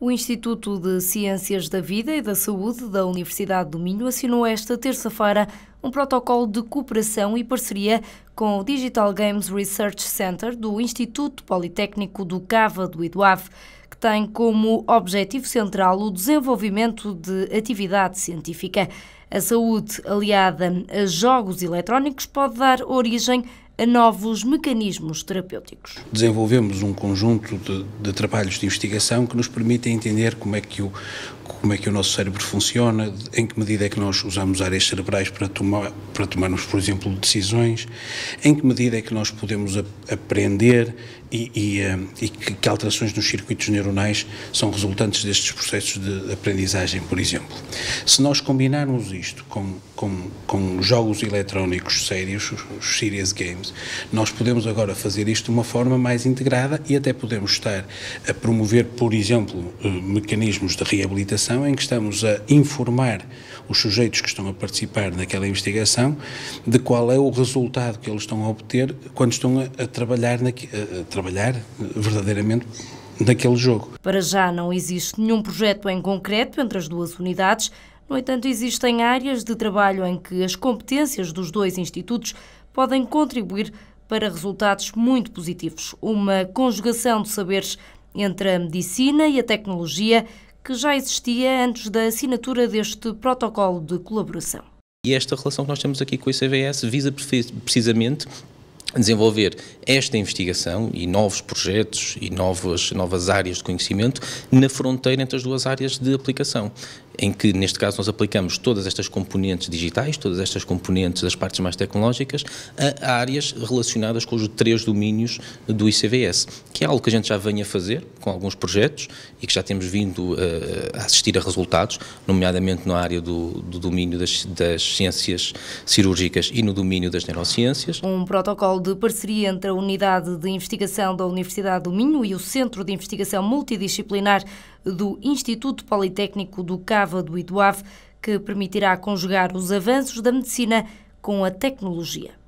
O Instituto de Ciências da Vida e da Saúde da Universidade do Minho assinou esta terça-feira um protocolo de cooperação e parceria com o Digital Games Research Center do Instituto Politécnico do Cava do Iduave, que tem como objetivo central o desenvolvimento de atividade científica. A saúde aliada a jogos eletrónicos pode dar origem a novos mecanismos terapêuticos. Desenvolvemos um conjunto de, de, trabalhos de investigação que nos permitem entender como é que o como é que o nosso cérebro funciona, em que medida é que nós usamos áreas cerebrais para, tomar, para tomarmos, por exemplo, decisões, em que medida é que nós podemos aprender e, e, eh, e que, que, alterações nos circuitos neuronais são resultantes destes processos de aprendizagem, por exemplo. Se nós combinarmos isto com, com, com jogos eletrónicos sérios, os, serious games, nós podemos agora fazer isto de uma forma mais integrada e até podemos estar a promover, por exemplo, eh, mecanismos de reabilitação em que estamos a informar os sujeitos que estão a participar naquela investigação de qual é o resultado que eles estão a obter quando estão a, a trabalhar, na, a, a trabalhar eh, verdadeiramente naquele jogo. Para já não existe nenhum projeto em concreto entre as duas unidades, no entanto, existem áreas de trabalho em que as competências dos dois institutos podem contribuir para resultados muito positivos. Uma conjugação de saberes entre a medicina e a tecnologia que já existia antes da assinatura deste protocolo de colaboração. E esta relação que nós temos aqui com o ICVS visa precisamente desenvolver esta investigação e novos projetos e novas, novas áreas de conhecimento na fronteira entre as duas áreas de aplicação, em que, neste caso, nós aplicamos todas estas componentes digitais, todas estas componentes das partes mais tecnológicas, a áreas relacionadas com os três domínios do ICVS, que é algo que a gente já vem a fazer com alguns projetos e que já temos vindo eh, a assistir a resultados, nomeadamente na área do, do domínio das, das ciências cirúrgicas e no domínio das neurociências. Um protocolo de parceria entre a Unidade de Investigação da Universidade do Minho e o Centro de Investigação Multidisciplinar do Instituto Politécnico do Cava do Iduave, que permitirá conjugar os avanços da medicina com a tecnologia.